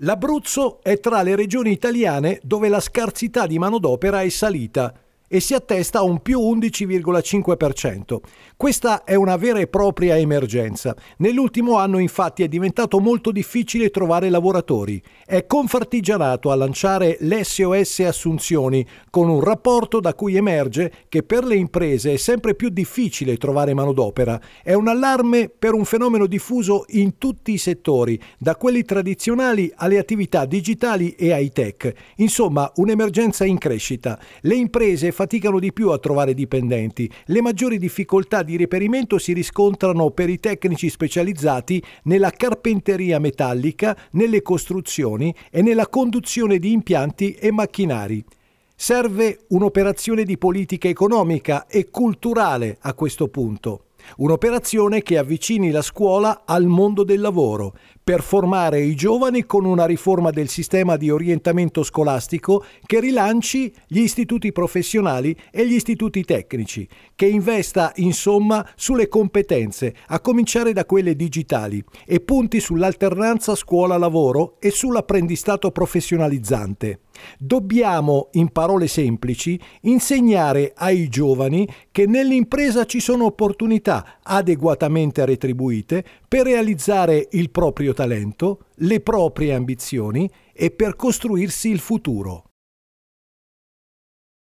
L'Abruzzo è tra le regioni italiane dove la scarsità di manodopera è salita e si attesta a un più 11,5%. Questa è una vera e propria emergenza. Nell'ultimo anno infatti è diventato molto difficile trovare lavoratori. È Confartigianato a lanciare l'SOS Assunzioni con un rapporto da cui emerge che per le imprese è sempre più difficile trovare manodopera. È un allarme per un fenomeno diffuso in tutti i settori, da quelli tradizionali alle attività digitali e high tech. Insomma, un'emergenza in crescita. Le imprese faticano di più a trovare dipendenti. Le maggiori difficoltà di reperimento si riscontrano per i tecnici specializzati nella carpenteria metallica, nelle costruzioni e nella conduzione di impianti e macchinari. Serve un'operazione di politica economica e culturale a questo punto. Un'operazione che avvicini la scuola al mondo del lavoro, per formare i giovani con una riforma del sistema di orientamento scolastico che rilanci gli istituti professionali e gli istituti tecnici, che investa insomma sulle competenze, a cominciare da quelle digitali, e punti sull'alternanza scuola-lavoro e sull'apprendistato professionalizzante. Dobbiamo, in parole semplici, insegnare ai giovani che nell'impresa ci sono opportunità adeguatamente retribuite per realizzare il proprio talento, le proprie ambizioni e per costruirsi il futuro.